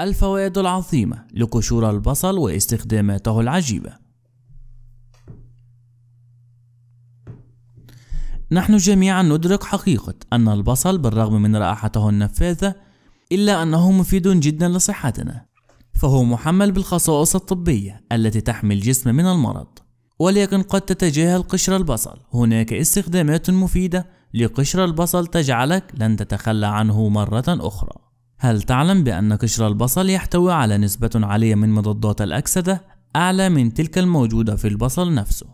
الفوائد العظيمة لقشور البصل واستخداماته العجيبة نحن جميعا ندرك حقيقة أن البصل بالرغم من رائحته النفاذة إلا أنه مفيد جدا لصحتنا فهو محمل بالخصائص الطبية التي تحمي الجسم من المرض ولكن قد تتجاهل قشر البصل هناك استخدامات مفيدة لقشر البصل تجعلك لن تتخلى عنه مرة أخرى هل تعلم بأن قشر البصل يحتوي على نسبة عالية من مضادات الأكسدة أعلى من تلك الموجودة في البصل نفسه؟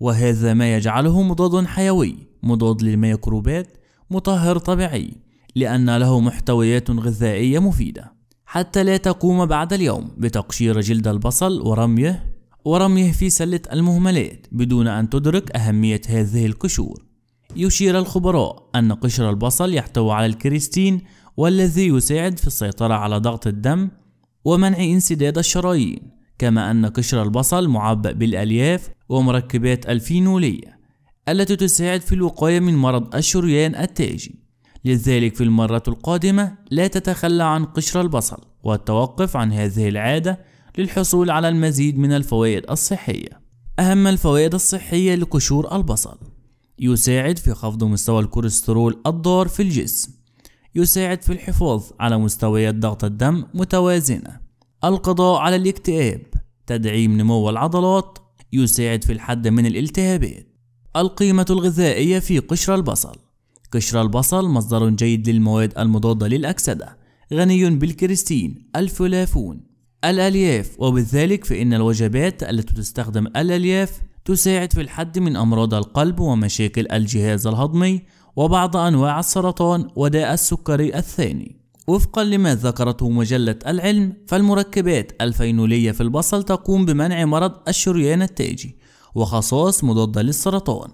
وهذا ما يجعله مضاد حيوي مضاد للميكروبات مطهر طبيعي لأن له محتويات غذائية مفيدة حتى لا تقوم بعد اليوم بتقشير جلد البصل ورميه ورميه في سلة المهملات بدون أن تدرك أهمية هذه القشور يشير الخبراء أن قشر البصل يحتوي على الكريستين والذي يساعد في السيطرة على ضغط الدم ومنع انسداد الشرايين كما أن قشر البصل معبأ بالألياف ومركبات الفينولية التي تساعد في الوقاية من مرض الشريان التاجي لذلك في المرة القادمة لا تتخلى عن قشر البصل والتوقف عن هذه العادة للحصول على المزيد من الفوائد الصحية أهم الفوائد الصحية لقشور البصل يساعد في خفض مستوى الكوليسترول الضار في الجسم يساعد في الحفاظ على مستويات ضغط الدم متوازنة القضاء على الاكتئاب تدعيم نمو العضلات يساعد في الحد من الالتهابات القيمة الغذائية في قشر البصل قشر البصل مصدر جيد للمواد المضادة للأكسدة غني بالكريستين الفلافون الألياف وبذلك فإن الوجبات التي تستخدم الألياف تساعد في الحد من أمراض القلب ومشاكل الجهاز الهضمي وبعض أنواع السرطان وداء السكري الثاني وفقا لما ذكرته مجلة العلم فالمركبات الفينولية في البصل تقوم بمنع مرض الشريان التاجي وخصائص مضادة للسرطان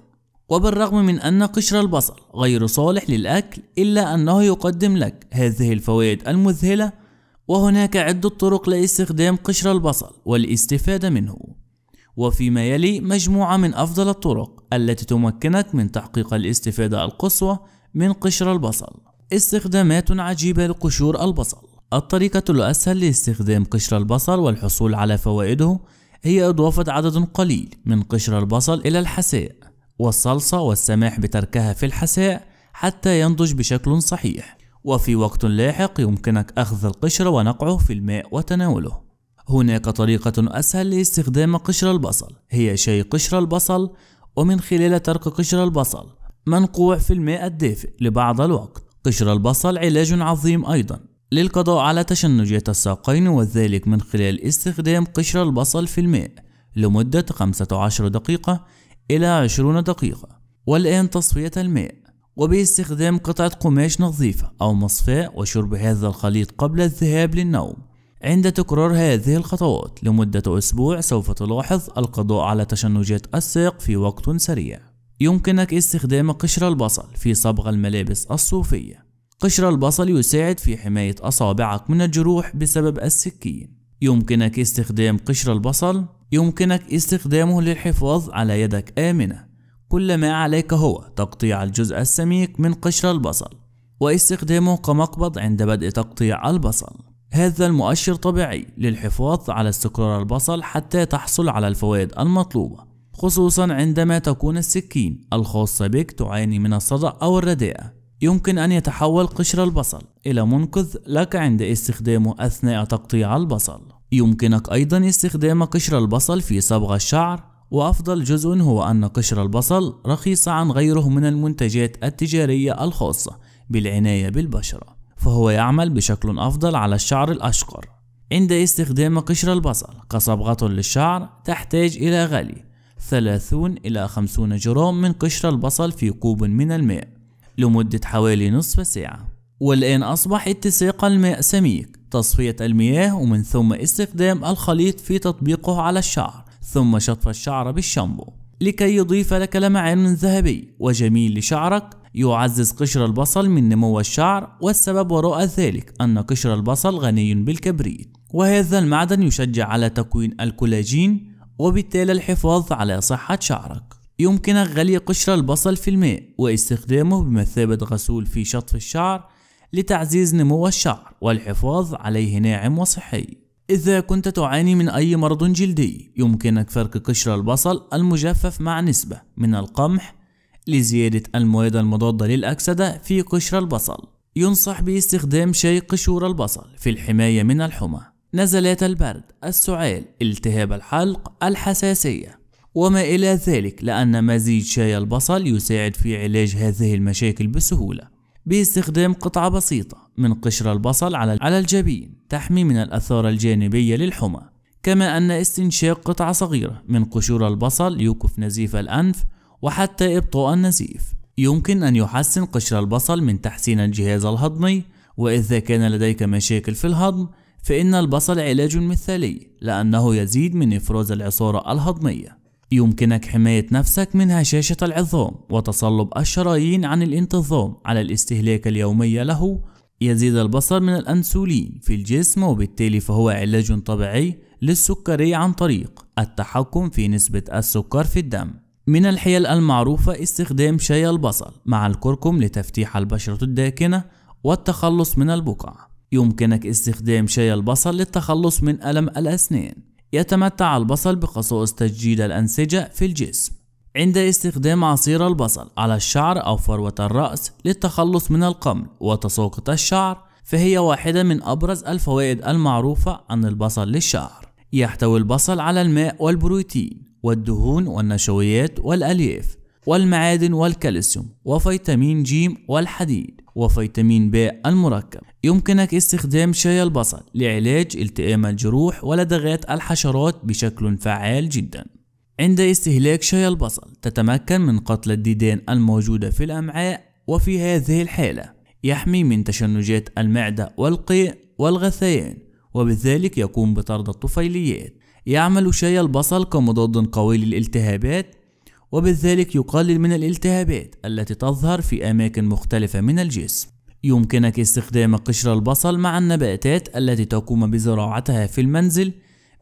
وبالرغم من أن قشر البصل غير صالح للأكل إلا أنه يقدم لك هذه الفوائد المذهلة وهناك عدة طرق لاستخدام قشر البصل والاستفادة منه وفيما يلي مجموعة من أفضل الطرق التي تمكنك من تحقيق الاستفادة القصوى من قشر البصل استخدامات عجيبة لقشور البصل الطريقة الأسهل لاستخدام قشر البصل والحصول على فوائده هي إضافة عدد قليل من قشر البصل إلى الحساء والصلصة والسماح بتركها في الحساء حتى ينضج بشكل صحيح وفي وقت لاحق يمكنك أخذ القشر ونقعه في الماء وتناوله هناك طريقة أسهل لاستخدام قشر البصل هي شيء قشر البصل ومن خلال ترك قشر البصل منقوع في الماء الدافئ لبعض الوقت قشر البصل علاج عظيم أيضا للقضاء على تشنجات الساقين وذلك من خلال استخدام قشر البصل في الماء لمدة 15 دقيقة إلى 20 دقيقة والآن تصفية الماء وباستخدام قطعة قماش نظيفة أو مصفاة وشرب هذا الخليط قبل الذهاب للنوم عند تكرار هذه الخطوات لمدة أسبوع سوف تلاحظ القضاء على تشنجات الساق في وقت سريع يمكنك استخدام قشر البصل في صبغ الملابس الصوفية قشر البصل يساعد في حماية أصابعك من الجروح بسبب السكين يمكنك استخدام قشر البصل يمكنك استخدامه للحفاظ على يدك آمنة كل ما عليك هو تقطيع الجزء السميك من قشر البصل واستخدامه كمقبض عند بدء تقطيع البصل هذا المؤشر طبيعي للحفاظ على استقرار البصل حتى تحصل على الفوائد المطلوبة خصوصا عندما تكون السكين الخاصة بك تعاني من الصدأ أو الرداءة يمكن أن يتحول قشر البصل إلى منقذ لك عند استخدامه أثناء تقطيع البصل يمكنك أيضا استخدام قشر البصل في صبغ الشعر وأفضل جزء هو أن قشر البصل رخيص عن غيره من المنتجات التجارية الخاصة بالعناية بالبشرة فهو يعمل بشكل أفضل على الشعر الأشقر عند استخدام قشر البصل كصبغة للشعر تحتاج إلى غلي 30 إلى 50 جرام من قشر البصل في كوب من الماء لمدة حوالي نصف ساعة والآن أصبح اتساق الماء سميك تصفية المياه ومن ثم استخدام الخليط في تطبيقه على الشعر ثم شطف الشعر بالشامبو لكي يضيف لك لمعان ذهبي وجميل لشعرك يعزز قشر البصل من نمو الشعر والسبب وراء ذلك أن قشر البصل غني بالكبريت وهذا المعدن يشجع على تكوين الكولاجين وبالتالي الحفاظ على صحة شعرك يمكنك غلي قشر البصل في الماء واستخدامه بمثابة غسول في شطف الشعر لتعزيز نمو الشعر والحفاظ عليه ناعم وصحي إذا كنت تعاني من أي مرض جلدي يمكنك فرك قشر البصل المجفف مع نسبة من القمح لزيادة المواد المضادة للأكسدة في قشر البصل ينصح باستخدام شاي قشور البصل في الحماية من الحمى نزلات البرد السعال التهاب الحلق الحساسية وما إلى ذلك لأن مزيج شاي البصل يساعد في علاج هذه المشاكل بسهولة باستخدام قطعة بسيطة من قشر البصل على الجبين تحمي من الآثار الجانبية للحمى كما أن استنشاق قطعة صغيرة من قشور البصل يوقف نزيف الأنف وحتى إبطاء النزيف يمكن أن يحسن قشر البصل من تحسين الجهاز الهضمي وإذا كان لديك مشاكل في الهضم فإن البصل علاج مثالي لأنه يزيد من إفراز العصارة الهضمية يمكنك حماية نفسك من هشاشة العظام وتصلب الشرايين عن الانتظام على الاستهلاك اليومي له يزيد البصر من الأنسولين في الجسم وبالتالي فهو علاج طبيعي للسكري عن طريق التحكم في نسبة السكر في الدم من الحيل المعروفة استخدام شاي البصل مع الكركم لتفتيح البشرة الداكنة والتخلص من البقع يمكنك استخدام شاي البصل للتخلص من ألم الأسنان يتمتع البصل بخصائص تجديد الأنسجة في الجسم عند استخدام عصير البصل على الشعر أو فروة الرأس للتخلص من القمل وتساقط الشعر فهي واحدة من أبرز الفوائد المعروفة عن البصل للشعر يحتوي البصل على الماء والبروتين والدهون والنشويات والألياف والمعادن والكالسيوم وفيتامين ج والحديد وفيتامين ب المركب يمكنك استخدام شاي البصل لعلاج التئام الجروح ولدغات الحشرات بشكل فعال جدا عند استهلاك شاي البصل تتمكن من قتل الديدان الموجودة في الأمعاء وفي هذه الحالة يحمي من تشنجات المعدة والقيء والغثيان وبذلك يقوم بطرد الطفيليات يعمل شاي البصل كمضاد قوي للالتهابات وبذلك يقلل من الالتهابات التي تظهر في أماكن مختلفة من الجسم يمكنك استخدام قشر البصل مع النباتات التي تقوم بزراعتها في المنزل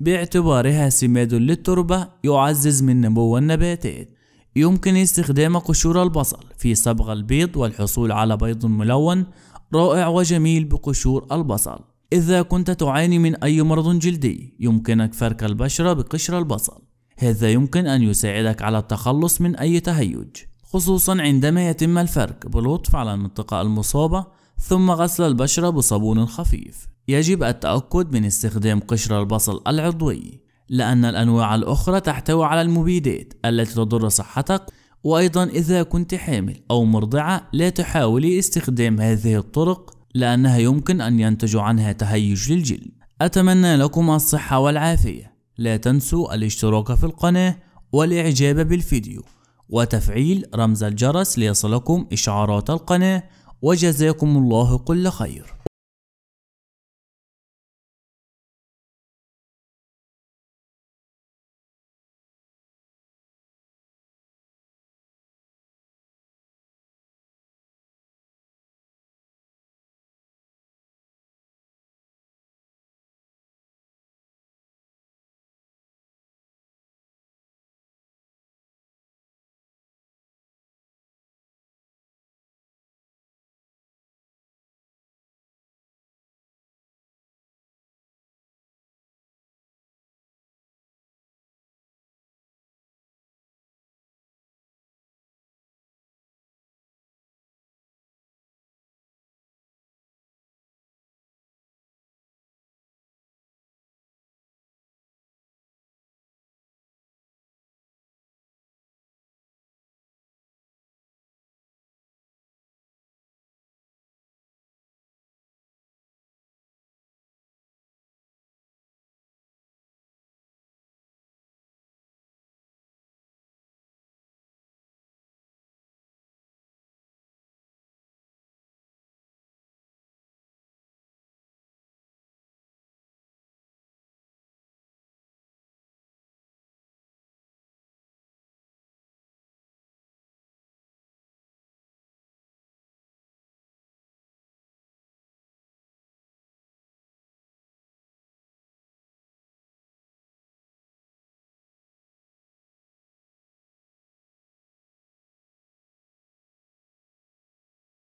باعتبارها سماد للتربة يعزز من نمو النباتات يمكن استخدام قشور البصل في صبغ البيض والحصول على بيض ملون رائع وجميل بقشور البصل إذا كنت تعاني من أي مرض جلدي يمكنك فرك البشرة بقشر البصل هذا يمكن أن يساعدك على التخلص من أي تهيج خصوصا عندما يتم الفرك بلطف على المنطقة المصابة ثم غسل البشرة بصابون خفيف يجب التأكد من استخدام قشرة البصل العضوي لأن الأنواع الأخرى تحتوي على المبيدات التي تضر صحتك وأيضا إذا كنت حامل أو مرضعة لا تحاولي استخدام هذه الطرق لأنها يمكن أن ينتج عنها تهيج للجلد أتمنى لكم الصحة والعافية لا تنسوا الاشتراك في القناة والاعجاب بالفيديو وتفعيل رمز الجرس ليصلكم إشعارات القناة وجزاكم الله كل خير